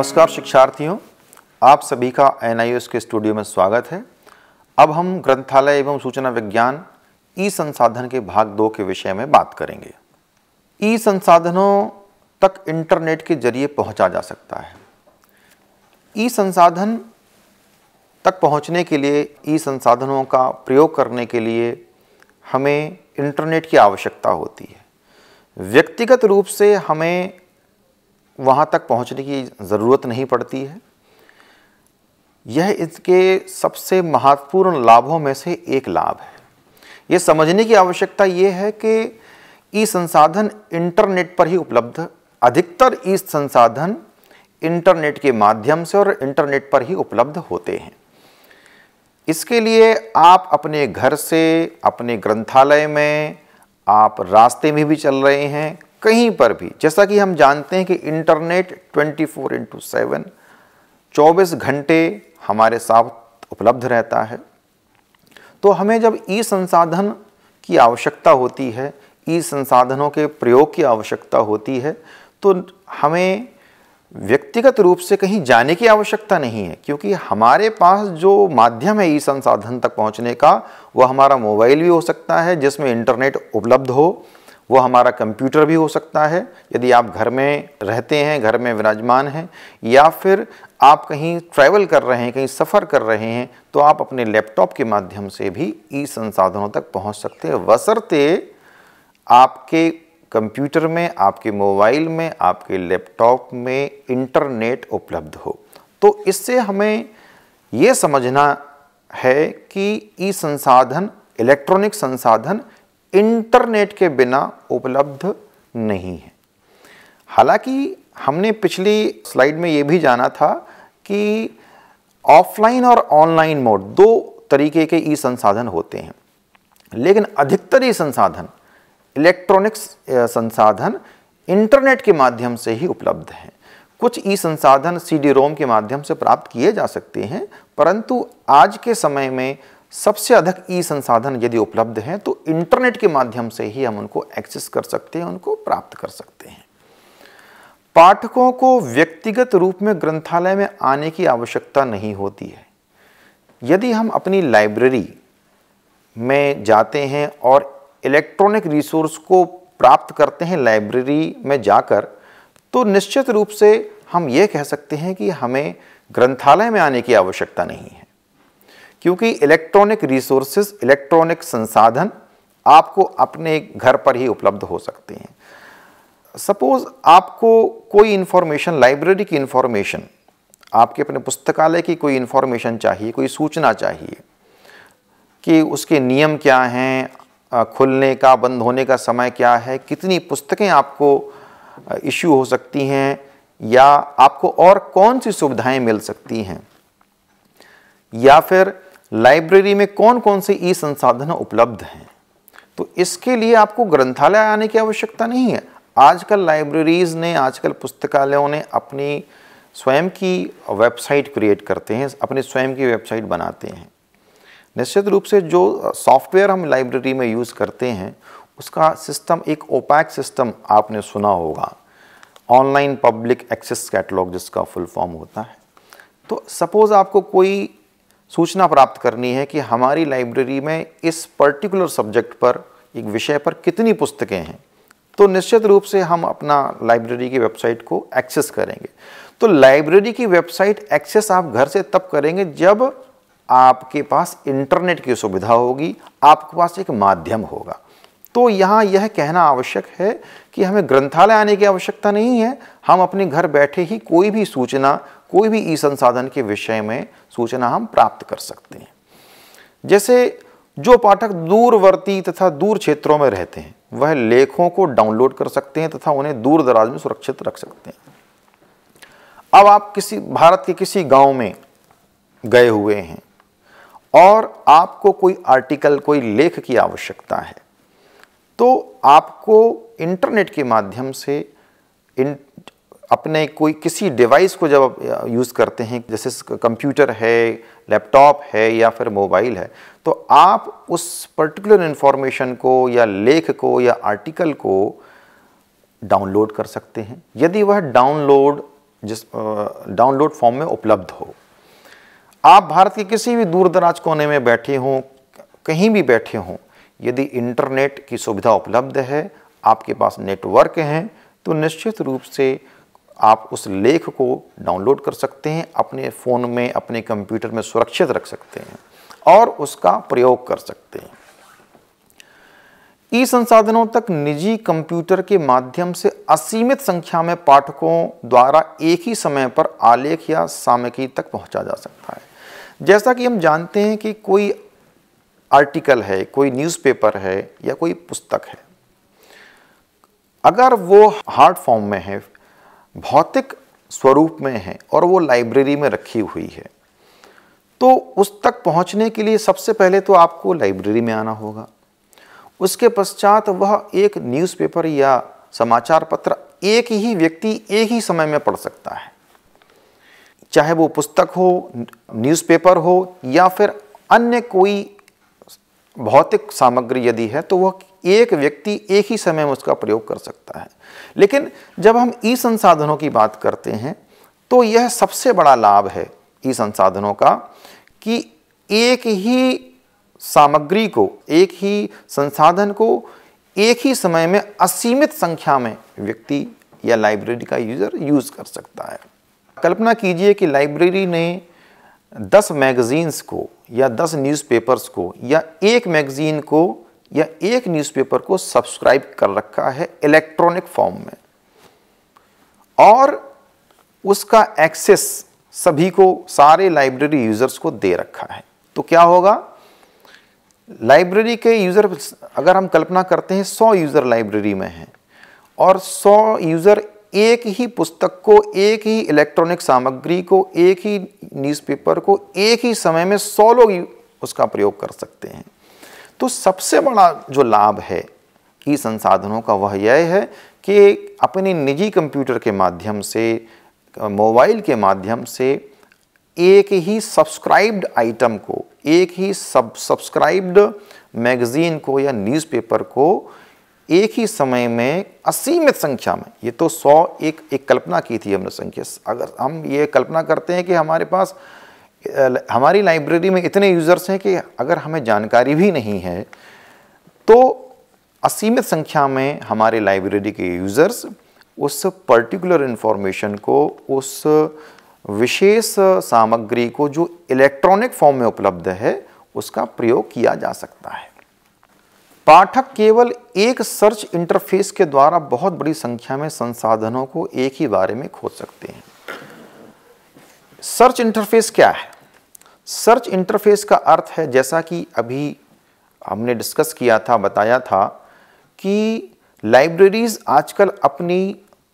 नमस्कार शिक्षार्थियों आप सभी का एन के स्टूडियो में स्वागत है अब हम ग्रंथालय एवं सूचना विज्ञान ई संसाधन के भाग दो के विषय में बात करेंगे ई संसाधनों तक इंटरनेट के जरिए पहुंचा जा सकता है ई संसाधन तक पहुंचने के लिए ई संसाधनों का प्रयोग करने के लिए हमें इंटरनेट की आवश्यकता होती है व्यक्तिगत रूप से हमें वहाँ तक पहुँचने की ज़रूरत नहीं पड़ती है यह इसके सबसे महत्वपूर्ण लाभों में से एक लाभ है ये समझने की आवश्यकता ये है कि ई संसाधन इंटरनेट पर ही उपलब्ध अधिकतर ई संसाधन इंटरनेट के माध्यम से और इंटरनेट पर ही उपलब्ध होते हैं इसके लिए आप अपने घर से अपने ग्रंथालय में आप रास्ते में भी चल रहे हैं कहीं पर भी जैसा कि हम जानते हैं कि इंटरनेट 24 फोर इंटू सेवन चौबीस घंटे हमारे साथ उपलब्ध रहता है तो हमें जब ई संसाधन की आवश्यकता होती है ई संसाधनों के प्रयोग की आवश्यकता होती है तो हमें व्यक्तिगत रूप से कहीं जाने की आवश्यकता नहीं है क्योंकि हमारे पास जो माध्यम है ई संसाधन तक पहुंचने का वह हमारा मोबाइल भी हो सकता है जिसमें इंटरनेट उपलब्ध हो वो हमारा कंप्यूटर भी हो सकता है यदि आप घर में रहते हैं घर में विराजमान हैं या फिर आप कहीं ट्रैवल कर रहे हैं कहीं सफ़र कर रहे हैं तो आप अपने लैपटॉप के माध्यम से भी ई संसाधनों तक पहुंच सकते हैं वसरते आपके कंप्यूटर में आपके मोबाइल में आपके लैपटॉप में इंटरनेट उपलब्ध हो तो इससे हमें ये समझना है कि ई संसाधन इलेक्ट्रॉनिक संसाधन इंटरनेट के बिना उपलब्ध नहीं है हालांकि हमने पिछली स्लाइड में ये भी जाना था कि ऑफलाइन और ऑनलाइन मोड दो तरीके के ई संसाधन होते हैं लेकिन अधिकतर ई संसाधन इलेक्ट्रॉनिक्स संसाधन इंटरनेट के माध्यम से ही उपलब्ध हैं कुछ ई संसाधन सी डी रोम के माध्यम से प्राप्त किए जा सकते हैं परंतु आज के समय में सबसे अधिक ई संसाधन यदि उपलब्ध हैं तो इंटरनेट के माध्यम से ही हम उनको एक्सेस कर सकते हैं उनको प्राप्त कर सकते हैं पाठकों को व्यक्तिगत रूप में ग्रंथालय में आने की आवश्यकता नहीं होती है यदि हम अपनी लाइब्रेरी में जाते हैं और इलेक्ट्रॉनिक रिसोर्स को प्राप्त करते हैं लाइब्रेरी में जाकर तो निश्चित रूप से हम ये कह सकते हैं कि हमें ग्रंथालय में आने की आवश्यकता नहीं है क्योंकि इलेक्ट्रॉनिक रिसोर्सेज इलेक्ट्रॉनिक संसाधन आपको अपने घर पर ही उपलब्ध हो सकते हैं सपोज आपको कोई इन्फॉर्मेशन लाइब्रेरी की इन्फॉर्मेशन आपके अपने पुस्तकालय की कोई इन्फॉर्मेशन चाहिए कोई सूचना चाहिए कि उसके नियम क्या हैं खुलने का बंद होने का समय क्या है कितनी पुस्तकें आपको इश्यू हो सकती हैं या आपको और कौन सी सुविधाएं मिल सकती हैं या फिर लाइब्रेरी में कौन कौन से ई संसाधन उपलब्ध हैं तो इसके लिए आपको ग्रंथालय आने की आवश्यकता नहीं है आजकल लाइब्रेरीज़ ने आजकल पुस्तकालयों ने अपनी स्वयं की वेबसाइट क्रिएट करते हैं अपने स्वयं की वेबसाइट बनाते हैं निश्चित रूप से जो सॉफ्टवेयर हम लाइब्रेरी में यूज़ करते हैं उसका सिस्टम एक ओपैक सिस्टम आपने सुना होगा ऑनलाइन पब्लिक एक्सेस कैटलॉग जिसका फुल फॉर्म होता है तो सपोज़ आपको कोई सूचना प्राप्त करनी है कि हमारी लाइब्रेरी में इस पर्टिकुलर सब्जेक्ट पर एक विषय पर कितनी पुस्तकें हैं तो निश्चित रूप से हम अपना लाइब्रेरी की वेबसाइट को एक्सेस करेंगे तो लाइब्रेरी की वेबसाइट एक्सेस आप घर से तब करेंगे जब आपके पास इंटरनेट की सुविधा होगी आपके पास एक माध्यम होगा तो यहाँ यह कहना आवश्यक है कि हमें ग्रंथालय आने की आवश्यकता नहीं है हम अपने घर बैठे ही कोई भी सूचना कोई भी ई संसाधन के विषय में सूचना हम प्राप्त कर सकते हैं जैसे जो पाठक दूरवर्ती तथा दूर क्षेत्रों में रहते हैं वह लेखों को डाउनलोड कर सकते हैं तथा उन्हें दूर दराज में सुरक्षित रख सकते हैं अब आप किसी भारत के किसी गांव में गए हुए हैं और आपको कोई आर्टिकल कोई लेख की आवश्यकता है तो आपको इंटरनेट के माध्यम से अपने कोई किसी डिवाइस को जब आप यूज़ करते हैं जैसे कंप्यूटर है लैपटॉप है या फिर मोबाइल है तो आप उस पर्टिकुलर इन्फॉर्मेशन को या लेख को या आर्टिकल को डाउनलोड कर सकते हैं यदि वह डाउनलोड जिस डाउनलोड फॉर्म में उपलब्ध हो आप भारत के किसी भी दूर दराज कोने में बैठे हों कहीं भी बैठे हों यदि इंटरनेट की सुविधा उपलब्ध है आपके पास नेटवर्क हैं तो निश्चित रूप से आप उस लेख को डाउनलोड कर सकते हैं अपने फ़ोन में अपने कंप्यूटर में सुरक्षित रख सकते हैं और उसका प्रयोग कर सकते हैं ई संसाधनों तक निजी कंप्यूटर के माध्यम से असीमित संख्या में पाठकों द्वारा एक ही समय पर आलेख या सामग्री तक पहुंचा जा सकता है जैसा कि हम जानते हैं कि कोई आर्टिकल है कोई न्यूज़पेपर है या कोई पुस्तक है अगर वो हार्ड फॉर्म में है भौतिक स्वरूप में है और वो लाइब्रेरी में रखी हुई है तो उस तक पहुंचने के लिए सबसे पहले तो आपको लाइब्रेरी में आना होगा उसके पश्चात वह एक न्यूज़पेपर या समाचार पत्र एक ही व्यक्ति एक ही समय में पढ़ सकता है चाहे वो पुस्तक हो न्यूज़पेपर हो या फिर अन्य कोई भौतिक सामग्री यदि है तो वह एक व्यक्ति एक ही समय में उसका प्रयोग कर सकता है लेकिन जब हम ई संसाधनों की बात करते हैं तो यह सबसे बड़ा लाभ है ई संसाधनों का कि एक ही सामग्री को एक ही संसाधन को एक ही समय में असीमित संख्या में व्यक्ति या लाइब्रेरी का यूज़र यूज़ कर सकता है कल्पना कीजिए कि लाइब्रेरी ने 10 मैगज़ीन्स को या 10 न्यूज़पेपर्स को या एक मैगज़ीन को या एक न्यूज़पेपर को सब्सक्राइब कर रखा है इलेक्ट्रॉनिक फॉर्म में और उसका एक्सेस सभी को सारे लाइब्रेरी यूज़र्स को दे रखा है तो क्या होगा लाइब्रेरी के यूज़र अगर हम कल्पना करते हैं 100 यूज़र लाइब्रेरी में हैं और 100 यूज़र एक ही पुस्तक को एक ही इलेक्ट्रॉनिक सामग्री को एक ही न्यूज़पेपर को एक ही समय में 100 लोग उसका प्रयोग कर सकते हैं तो सबसे बड़ा जो लाभ है ई संसाधनों का वह यह है कि अपने निजी कंप्यूटर के माध्यम से मोबाइल के माध्यम से एक ही सब्सक्राइब्ड आइटम को एक ही सब सब्सक्राइब्ड मैगज़ीन को या न्यूज़पेपर को एक ही समय में असीमित संख्या में ये तो सौ एक एक कल्पना की थी हमने संख्या अगर हम ये कल्पना करते हैं कि हमारे पास हमारी लाइब्रेरी में इतने यूज़र्स हैं कि अगर हमें जानकारी भी नहीं है तो असीमित संख्या में हमारे लाइब्रेरी के यूज़र्स उस पर्टिकुलर इन्फॉर्मेशन को उस विशेष सामग्री को जो इलेक्ट्रॉनिक फॉर्म में उपलब्ध है उसका प्रयोग किया जा सकता है पाठक केवल एक सर्च इंटरफेस के द्वारा बहुत बड़ी संख्या में संसाधनों को एक ही बारे में खोज सकते हैं सर्च इंटरफेस क्या है सर्च इंटरफेस का अर्थ है जैसा कि अभी हमने डिस्कस किया था बताया था कि लाइब्रेरीज़ आजकल अपनी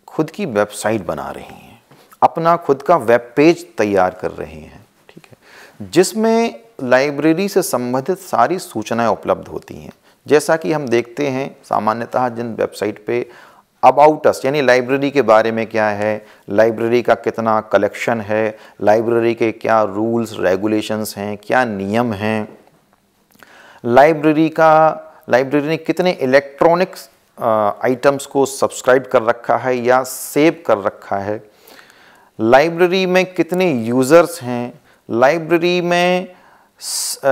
खुद की वेबसाइट बना रही हैं अपना खुद का वेब पेज तैयार कर रहे हैं ठीक है जिसमें लाइब्रेरी से संबंधित सारी सूचनाएं उपलब्ध होती हैं जैसा कि हम देखते हैं सामान्यतः जिन वेबसाइट पे अबाउट अस यानी लाइब्रेरी के बारे में क्या है लाइब्रेरी का कितना कलेक्शन है लाइब्रेरी के क्या रूल्स रेगुलेशंस हैं क्या नियम हैं लाइब्रेरी का लाइब्रेरी ने कितने इलेक्ट्रॉनिक्स आइटम्स को सब्सक्राइब कर रखा है या सेव कर रखा है लाइब्रेरी में कितने यूज़र्स हैं लाइब्रेरी में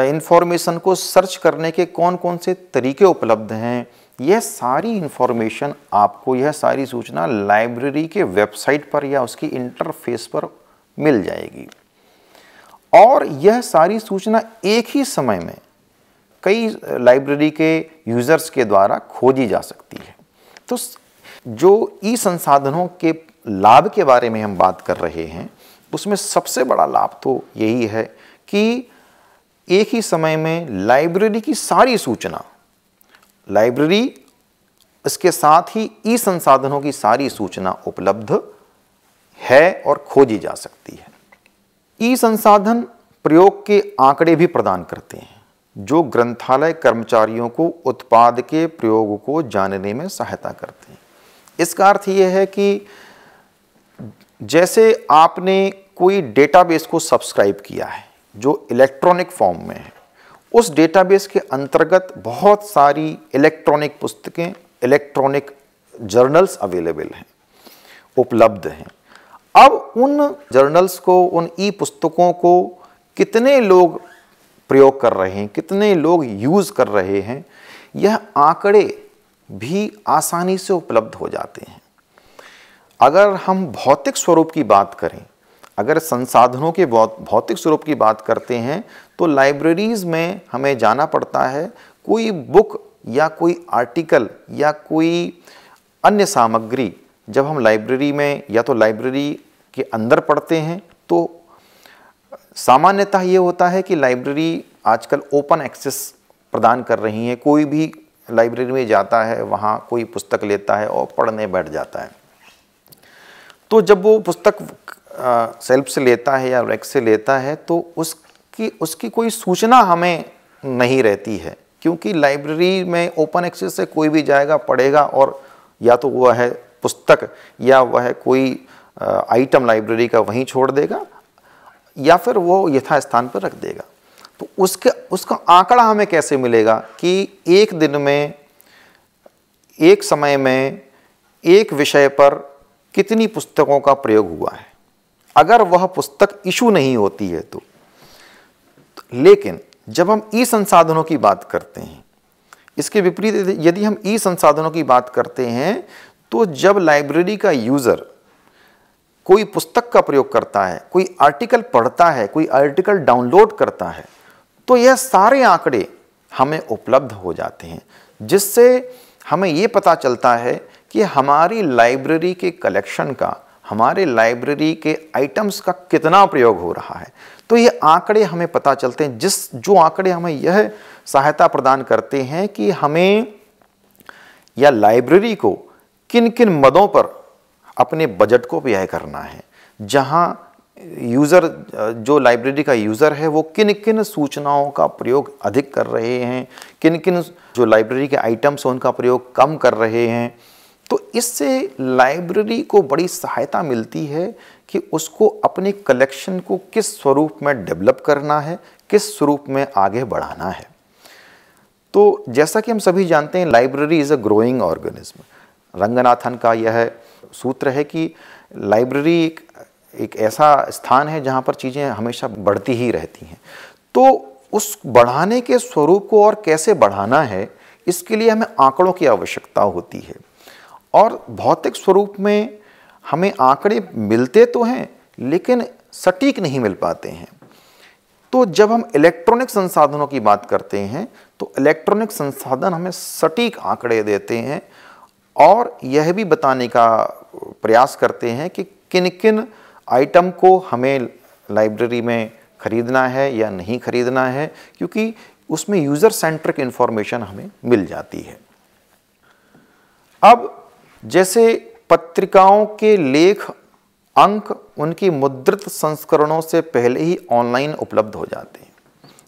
इंफॉर्मेशन को सर्च करने के कौन कौन से तरीके उपलब्ध हैं यह सारी इन्फॉर्मेशन आपको यह सारी सूचना लाइब्रेरी के वेबसाइट पर या उसकी इंटरफेस पर मिल जाएगी और यह सारी सूचना एक ही समय में कई लाइब्रेरी के यूज़र्स के द्वारा खोजी जा सकती है तो जो ई संसाधनों के लाभ के बारे में हम बात कर रहे हैं उसमें सबसे बड़ा लाभ तो यही है कि एक ही समय में लाइब्रेरी की सारी सूचना लाइब्रेरी इसके साथ ही ई संसाधनों की सारी सूचना उपलब्ध है और खोजी जा सकती है ई संसाधन प्रयोग के आंकड़े भी प्रदान करते हैं जो ग्रंथालय कर्मचारियों को उत्पाद के प्रयोग को जानने में सहायता करते हैं इसका अर्थ ये है कि जैसे आपने कोई डेटाबेस को सब्सक्राइब किया है जो इलेक्ट्रॉनिक फॉर्म में है उस डेटाबेस के अंतर्गत बहुत सारी इलेक्ट्रॉनिक पुस्तकें इलेक्ट्रॉनिक जर्नल्स अवेलेबल हैं उपलब्ध हैं अब उन जर्नल्स को उन ई पुस्तकों को कितने लोग प्रयोग कर रहे हैं कितने लोग यूज़ कर रहे हैं यह आंकड़े भी आसानी से उपलब्ध हो जाते हैं अगर हम भौतिक स्वरूप की बात करें अगर संसाधनों के भौतिक स्वरूप की बात करते हैं तो लाइब्रेरीज़ में हमें जाना पड़ता है कोई बुक या कोई आर्टिकल या कोई अन्य सामग्री जब हम लाइब्रेरी में या तो लाइब्रेरी के अंदर पढ़ते हैं तो सामान्यतः ये होता है कि लाइब्रेरी आजकल ओपन एक्सेस प्रदान कर रही हैं कोई भी लाइब्रेरी में जाता है वहाँ कोई पुस्तक लेता है और पढ़ने बैठ जाता है तो जब वो पुस्तक सेल्फ से लेता है या रैक से लेता है तो उसकी उसकी कोई सूचना हमें नहीं रहती है क्योंकि लाइब्रेरी में ओपन एक्सेस से कोई भी जाएगा पढ़ेगा और या तो वह है पुस्तक या वह कोई आइटम लाइब्रेरी का वहीं छोड़ देगा या फिर वो यथा स्थान पर रख देगा तो उसके उसका आंकड़ा हमें कैसे मिलेगा कि एक दिन में एक समय में एक विषय पर कितनी पुस्तकों का प्रयोग हुआ है अगर वह पुस्तक इशू नहीं होती है तो लेकिन जब हम ई संसाधनों की बात करते हैं इसके विपरीत यदि हम ई संसाधनों की बात करते हैं तो जब लाइब्रेरी का यूज़र कोई पुस्तक का प्रयोग करता है कोई आर्टिकल पढ़ता है कोई आर्टिकल डाउनलोड करता है तो यह सारे आंकड़े हमें उपलब्ध हो जाते हैं जिससे हमें ये पता चलता है कि हमारी लाइब्रेरी के कलेक्शन का हमारे लाइब्रेरी के आइटम्स का कितना प्रयोग हो रहा है तो ये आंकड़े हमें पता चलते हैं जिस जो आंकड़े हमें यह सहायता प्रदान करते हैं कि हमें या लाइब्रेरी को किन किन मदों पर अपने बजट को व्यय करना है जहाँ यूज़र जो लाइब्रेरी का यूज़र है वो किन किन सूचनाओं का प्रयोग अधिक कर रहे हैं किन किन जो लाइब्रेरी के आइटम्स हैं उनका प्रयोग कम कर रहे हैं तो इससे लाइब्रेरी को बड़ी सहायता मिलती है कि उसको अपने कलेक्शन को किस स्वरूप में डेवलप करना है किस स्वरूप में आगे बढ़ाना है तो जैसा कि हम सभी जानते हैं library is a growing organism Ranganathan का यह सूत्र है कि लाइब्रेरी एक एक ऐसा स्थान है जहाँ पर चीज़ें हमेशा बढ़ती ही रहती हैं तो उस बढ़ाने के स्वरूप को और कैसे बढ़ाना है इसके लिए हमें आंकड़ों की आवश्यकता होती है और भौतिक स्वरूप में हमें आंकड़े मिलते तो हैं लेकिन सटीक नहीं मिल पाते हैं तो जब हम इलेक्ट्रॉनिक संसाधनों की बात करते हैं तो इलेक्ट्रॉनिक संसाधन हमें सटीक आंकड़े देते हैं और यह भी बताने का प्रयास करते हैं कि किन किन आइटम को हमें लाइब्रेरी में ख़रीदना है या नहीं ख़रीदना है क्योंकि उसमें यूज़र सेंट्रिक इन्फॉर्मेशन हमें मिल जाती है अब जैसे पत्रिकाओं के लेख अंक उनकी मुद्रित संस्करणों से पहले ही ऑनलाइन उपलब्ध हो जाते हैं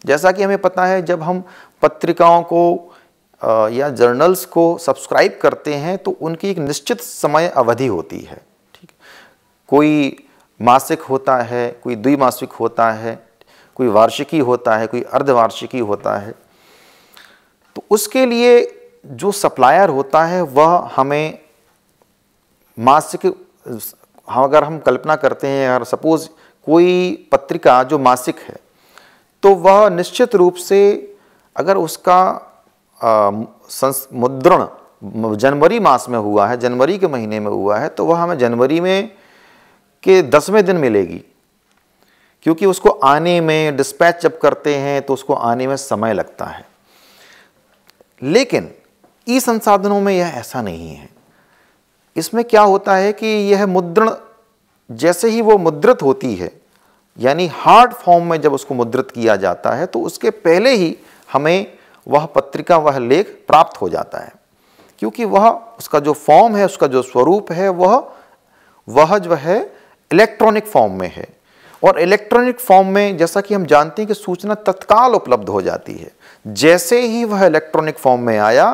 जैसा कि हमें पता है जब हम पत्रिकाओं को या जर्नल्स को सब्सक्राइब करते हैं तो उनकी एक निश्चित समय अवधि होती है ठीक कोई मासिक होता है कोई द्विमासिक होता है कोई वार्षिकी होता है कोई अर्धवार्षिकी होता है तो उसके लिए जो सप्लायर होता है वह हमें मासिक हम अगर हम कल्पना करते हैं अगर सपोज कोई पत्रिका जो मासिक है तो वह निश्चित रूप से अगर उसका मुद्रण जनवरी मास में हुआ है जनवरी के महीने में हुआ है तो वह हमें जनवरी में के दसवें दिन मिलेगी क्योंकि उसको आने में डिस्पैच जब करते हैं तो उसको आने में समय लगता है लेकिन ई संसाधनों में यह ऐसा नहीं है इसमें क्या होता है कि यह मुद्रण जैसे ही वो मुद्रित होती है यानी हार्ड फॉर्म में जब उसको मुद्रित किया जाता है तो उसके पहले ही हमें वह पत्रिका वह लेख प्राप्त हो जाता है क्योंकि वह उसका जो फॉर्म है उसका जो स्वरूप है वह वह जो है इलेक्ट्रॉनिक फॉर्म में है और इलेक्ट्रॉनिक फॉर्म में जैसा कि हम जानते हैं कि सूचना तत्काल उपलब्ध हो जाती है जैसे ही वह इलेक्ट्रॉनिक फॉर्म में आया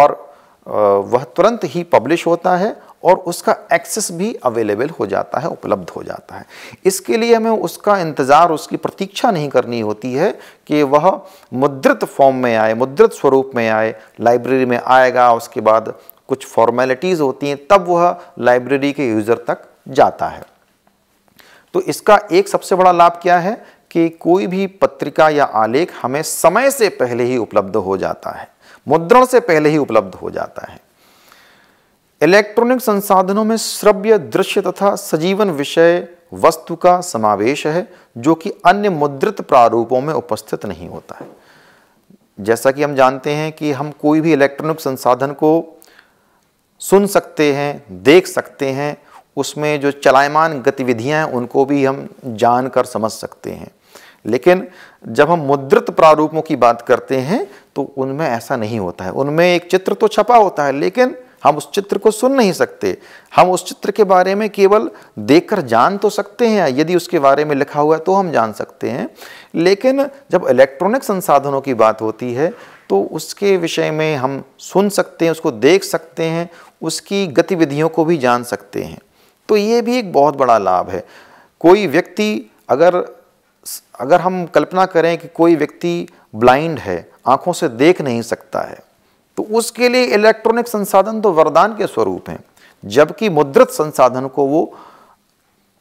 और वह तुरंत ही पब्लिश होता है और उसका एक्सेस भी अवेलेबल हो जाता है उपलब्ध हो जाता है इसके लिए हमें उसका इंतज़ार उसकी प्रतीक्षा नहीं करनी होती है कि वह मुद्रित फॉर्म में आए मुद्रित स्वरूप में आए लाइब्रेरी में आएगा उसके बाद कुछ फॉर्मेलिटीज़ होती हैं तब वह लाइब्रेरी के यूज़र तक जाता है तो इसका एक सबसे बड़ा लाभ क्या है कि कोई भी पत्रिका या आलेख हमें समय से पहले ही उपलब्ध हो जाता है मुद्रण से पहले ही उपलब्ध हो जाता है इलेक्ट्रॉनिक संसाधनों में श्रव्य दृश्य तथा सजीवन विषय वस्तु का समावेश है जो कि अन्य मुद्रित प्रारूपों में उपस्थित नहीं होता है जैसा कि हम जानते हैं कि हम कोई भी इलेक्ट्रॉनिक संसाधन को सुन सकते हैं देख सकते हैं उसमें जो चलायमान गतिविधियां हैं उनको भी हम जानकर समझ सकते हैं लेकिन जब हम मुद्रित प्रारूपों की बात करते हैं तो उनमें ऐसा नहीं होता है उनमें एक चित्र तो छपा होता है लेकिन हम उस चित्र को सुन नहीं सकते हम उस चित्र के बारे में केवल देखकर जान तो सकते हैं यदि उसके बारे में लिखा हुआ है तो हम जान सकते हैं लेकिन जब इलेक्ट्रॉनिक संसाधनों की बात होती है तो उसके विषय में हम सुन सकते हैं उसको देख सकते हैं उसकी गतिविधियों को भी जान सकते हैं तो ये भी एक बहुत बड़ा लाभ है कोई व्यक्ति अगर अगर हम कल्पना करें कि कोई व्यक्ति ब्लाइंड है आंखों से देख नहीं सकता है तो उसके लिए इलेक्ट्रॉनिक संसाधन तो वरदान के स्वरूप हैं जबकि मुद्रित संसाधन को वो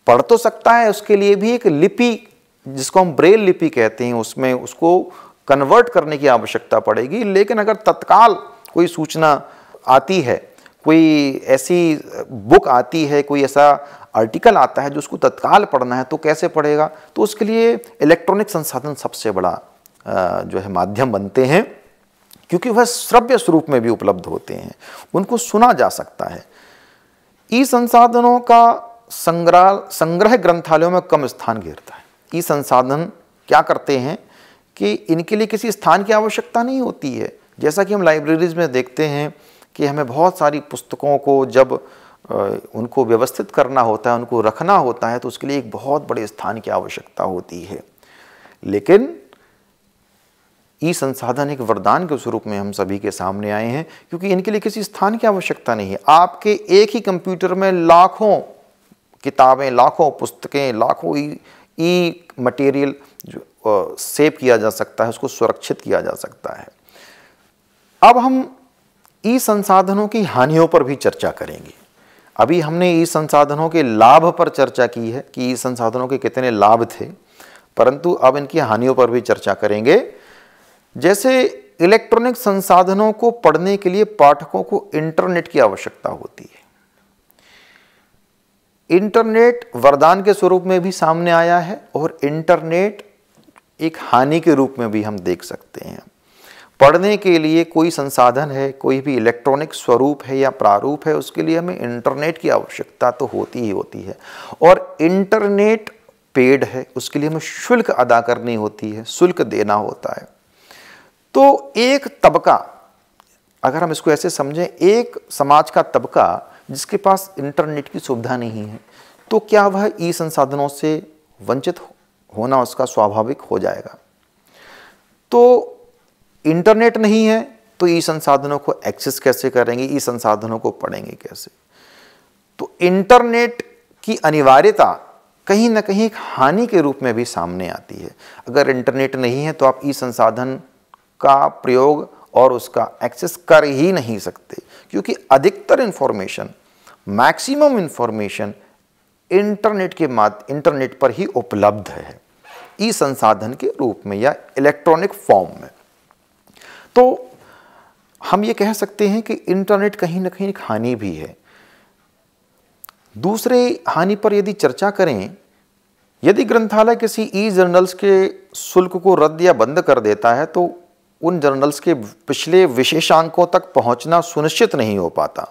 पढ़ तो सकता है उसके लिए भी एक लिपि जिसको हम ब्रेल लिपि कहते हैं उसमें उसको कन्वर्ट करने की आवश्यकता पड़ेगी लेकिन अगर तत्काल कोई सूचना आती है कोई ऐसी बुक आती है कोई ऐसा आर्टिकल आता है जो उसको तत्काल पढ़ना है तो कैसे पढ़ेगा तो उसके लिए इलेक्ट्रॉनिक संसाधन सबसे बड़ा जो है माध्यम बनते हैं क्योंकि वह श्रव्य स्वरूप में भी उपलब्ध होते हैं उनको सुना जा सकता है ई संसाधनों का संग्रह संग्रह ग्रंथालयों में कम स्थान घेरता है ई संसाधन क्या करते हैं कि इनके लिए किसी स्थान की आवश्यकता नहीं होती है जैसा कि हम लाइब्रेरीज में देखते हैं कि हमें बहुत सारी पुस्तकों को जब उनको व्यवस्थित करना होता है उनको रखना होता है तो उसके लिए एक बहुत बड़े स्थान की आवश्यकता होती है लेकिन ई संसाधन एक वरदान के स्वरूप में हम सभी के सामने आए हैं क्योंकि इनके लिए किसी स्थान की आवश्यकता नहीं है आपके एक ही कंप्यूटर में लाखों किताबें लाखों पुस्तकें लाखों ई ई मटेरियल सेव किया जा सकता है उसको सुरक्षित किया जा सकता है अब हम ई संसाधनों की हानियों पर भी चर्चा करेंगे अभी हमने ई संसाधनों के लाभ पर चर्चा की है कि ई संसाधनों के कितने लाभ थे परंतु अब इनकी हानियों पर भी चर्चा करेंगे जैसे इलेक्ट्रॉनिक संसाधनों को पढ़ने के लिए पाठकों को इंटरनेट की आवश्यकता होती है इंटरनेट वरदान के स्वरूप में भी सामने आया है और इंटरनेट एक हानि के रूप में भी हम देख सकते हैं पढ़ने के लिए कोई संसाधन है कोई भी इलेक्ट्रॉनिक स्वरूप है या प्रारूप है उसके लिए हमें इंटरनेट की आवश्यकता तो होती ही होती है और इंटरनेट पेड है उसके लिए हमें शुल्क अदा करनी होती है शुल्क देना होता है तो एक तबका अगर हम इसको ऐसे समझें एक समाज का तबका जिसके पास इंटरनेट की सुविधा नहीं है तो क्या वह ई संसाधनों से वंचित होना उसका स्वाभाविक हो जाएगा तो इंटरनेट नहीं है तो ई संसाधनों को एक्सेस कैसे करेंगे ई संसाधनों को पढ़ेंगे कैसे तो इंटरनेट की अनिवार्यता कहीं ना कहीं एक हानि के रूप में भी सामने आती है अगर इंटरनेट नहीं है तो आप ई संसाधन का प्रयोग और उसका एक्सेस कर ही नहीं सकते क्योंकि अधिकतर इंफॉर्मेशन मैक्सिमम इंफॉर्मेशन इंटरनेट के माध इंटरनेट पर ही उपलब्ध है ई संसाधन के रूप में या इलेक्ट्रॉनिक फॉर्म में तो हम ये कह सकते हैं कि इंटरनेट कहीं ना कहीं एक हानि भी है दूसरे हानि पर यदि चर्चा करें यदि ग्रंथालय किसी ई जर्नल्स के शुल्क को रद्द या बंद कर देता है तो उन जर्नल्स के पिछले विशेषांकों तक पहुंचना सुनिश्चित नहीं हो पाता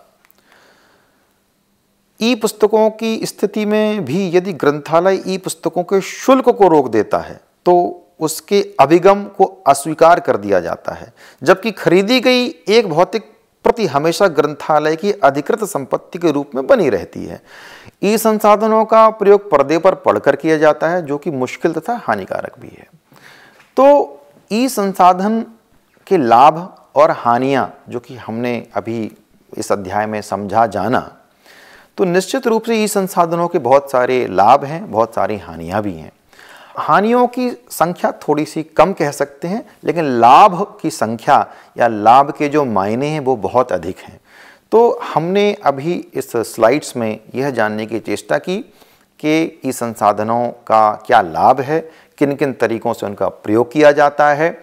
ई पुस्तकों की स्थिति में भी यदि ग्रंथालय ई पुस्तकों के शुल्क को रोक देता है तो उसके अभिगम को अस्वीकार कर दिया जाता है जबकि खरीदी गई एक भौतिक प्रति हमेशा ग्रंथालय की अधिकृत संपत्ति के रूप में बनी रहती है ई संसाधनों का प्रयोग पर्दे पर पढ़कर किया जाता है जो कि मुश्किल तथा हानिकारक भी है तो ई संसाधन के लाभ और हानियाँ जो कि हमने अभी इस अध्याय में समझा जाना तो निश्चित रूप से ई संसाधनों के बहुत सारे लाभ हैं बहुत सारी हानियाँ भी हैं हानियों की संख्या थोड़ी सी कम कह सकते हैं लेकिन लाभ की संख्या या लाभ के जो मायने हैं वो बहुत अधिक हैं तो हमने अभी इस स्लाइड्स में यह जानने की चेष्टा की कि ई संसाधनों का क्या लाभ है किन किन तरीक़ों से उनका प्रयोग किया जाता है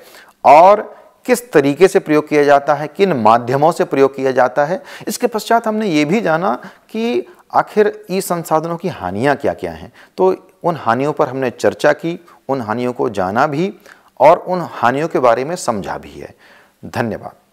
और किस तरीके से प्रयोग किया जाता है किन माध्यमों से प्रयोग किया जाता है इसके पश्चात हमने ये भी जाना कि आखिर ई संसाधनों की हानियाँ क्या क्या हैं तो उन हानियों पर हमने चर्चा की उन हानियों को जाना भी और उन हानियों के बारे में समझा भी है धन्यवाद